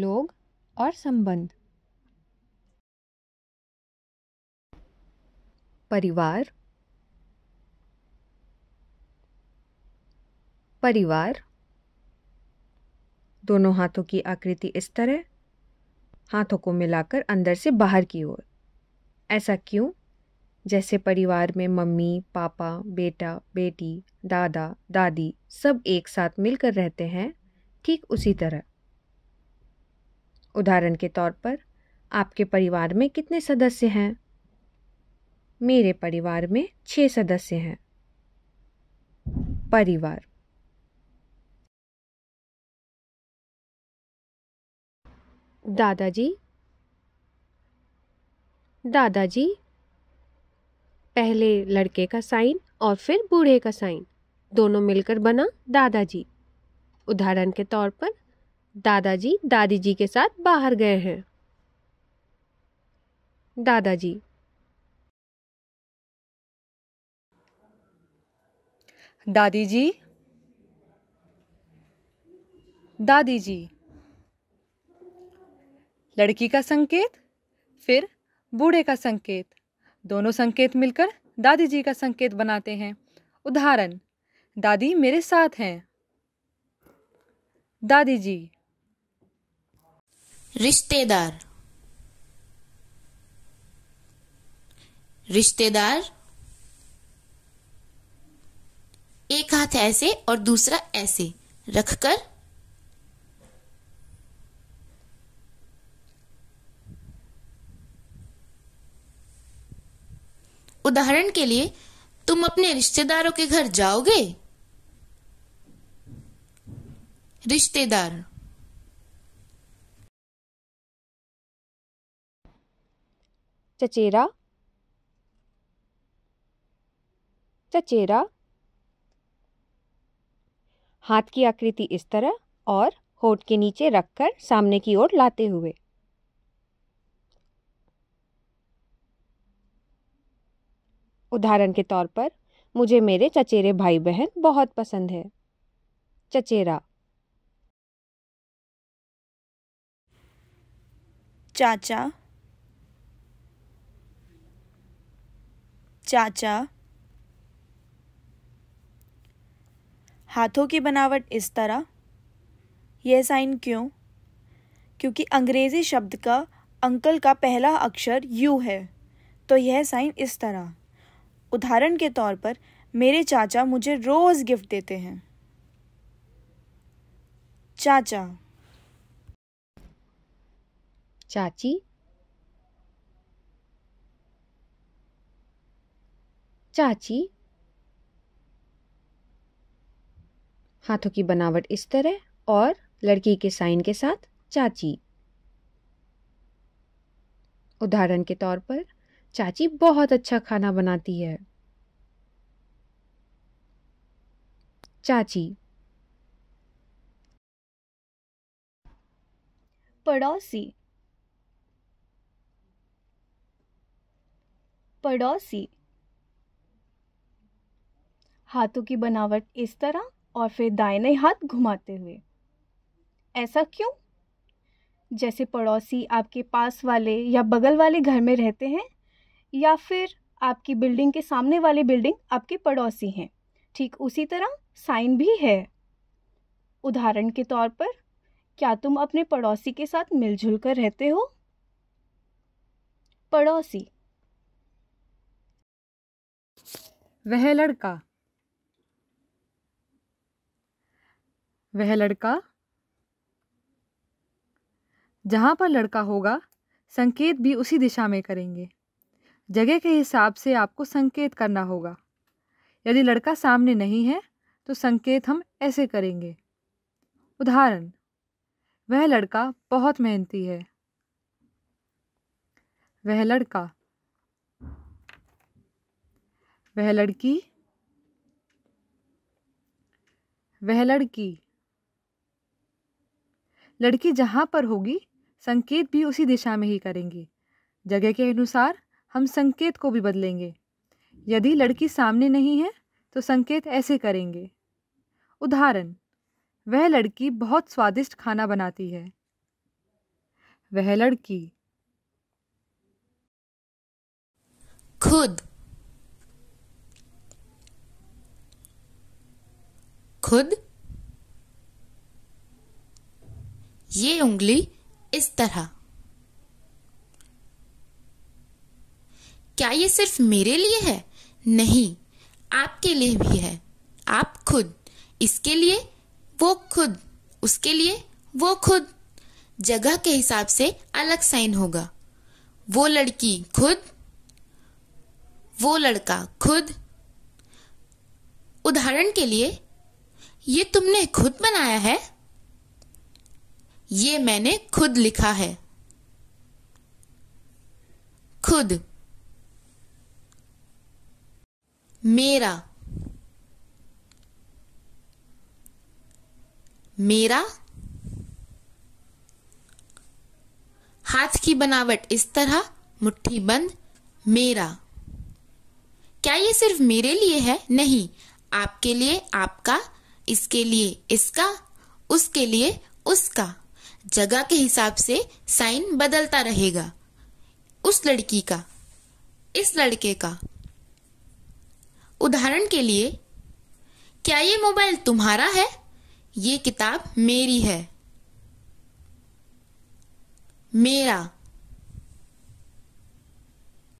लोग और संबंध परिवार परिवार दोनों हाथों की आकृति इस तरह हाथों को मिलाकर अंदर से बाहर की ओर ऐसा क्यों जैसे परिवार में मम्मी पापा बेटा बेटी दादा दादी सब एक साथ मिलकर रहते हैं ठीक उसी तरह उदाहरण के तौर पर आपके परिवार में कितने सदस्य हैं मेरे परिवार में छः सदस्य हैं परिवार दादाजी दादाजी पहले लड़के का साइन और फिर बूढ़े का साइन दोनों मिलकर बना दादाजी उदाहरण के तौर पर दादाजी दादी जी के साथ बाहर गए हैं दादाजी दादी जी दादी जी लड़की का संकेत फिर बूढ़े का संकेत दोनों संकेत मिलकर दादी जी का संकेत बनाते हैं उदाहरण दादी मेरे साथ हैं दादी जी रिश्तेदार रिश्तेदार एक हाथ ऐसे और दूसरा ऐसे रखकर उदाहरण के लिए तुम अपने रिश्तेदारों के घर जाओगे रिश्तेदार चचेरा चचेरा हाथ की आकृति इस तरह और होठ के नीचे रखकर सामने की ओर लाते हुए उदाहरण के तौर पर मुझे मेरे चचेरे भाई बहन बहुत पसंद है चचेरा चाचा चाचा हाथों की बनावट इस तरह यह साइन क्यों क्योंकि अंग्रेज़ी शब्द का अंकल का पहला अक्षर यू है तो यह साइन इस तरह उदाहरण के तौर पर मेरे चाचा मुझे रोज़ गिफ्ट देते हैं चाचा चाची चाची हाथों की बनावट इस तरह और लड़की के साइन के साथ चाची उदाहरण के तौर पर चाची बहुत अच्छा खाना बनाती है चाची पड़ोसी पड़ोसी हाथों की बनावट इस तरह और फिर दाहिने हाथ घुमाते हुए ऐसा क्यों जैसे पड़ोसी आपके पास वाले या बगल वाले घर में रहते हैं या फिर आपकी बिल्डिंग के सामने वाले बिल्डिंग आपके पड़ोसी हैं ठीक उसी तरह साइन भी है उदाहरण के तौर पर क्या तुम अपने पड़ोसी के साथ मिलजुल कर रहते हो पड़ोसी वह लड़का वह लड़का जहाँ पर लड़का होगा संकेत भी उसी दिशा में करेंगे जगह के हिसाब से आपको संकेत करना होगा यदि लड़का सामने नहीं है तो संकेत हम ऐसे करेंगे उदाहरण वह लड़का बहुत मेहनती है वह लड़का वह लड़की वह लड़की लड़की जहाँ पर होगी संकेत भी उसी दिशा में ही करेंगी जगह के अनुसार हम संकेत को भी बदलेंगे यदि लड़की सामने नहीं है तो संकेत ऐसे करेंगे उदाहरण वह लड़की बहुत स्वादिष्ट खाना बनाती है वह लड़की खुद खुद ये उंगली इस तरह क्या ये सिर्फ मेरे लिए है नहीं आपके लिए भी है आप खुद इसके लिए वो खुद उसके लिए वो खुद जगह के हिसाब से अलग साइन होगा वो लड़की खुद वो लड़का खुद उदाहरण के लिए ये तुमने खुद बनाया है ये मैंने खुद लिखा है खुद मेरा मेरा हाथ की बनावट इस तरह मुट्ठी बंद मेरा क्या ये सिर्फ मेरे लिए है नहीं आपके लिए आपका इसके लिए इसका उसके लिए उसका जगह के हिसाब से साइन बदलता रहेगा उस लड़की का इस लड़के का उदाहरण के लिए क्या ये मोबाइल तुम्हारा है ये किताब मेरी है मेरा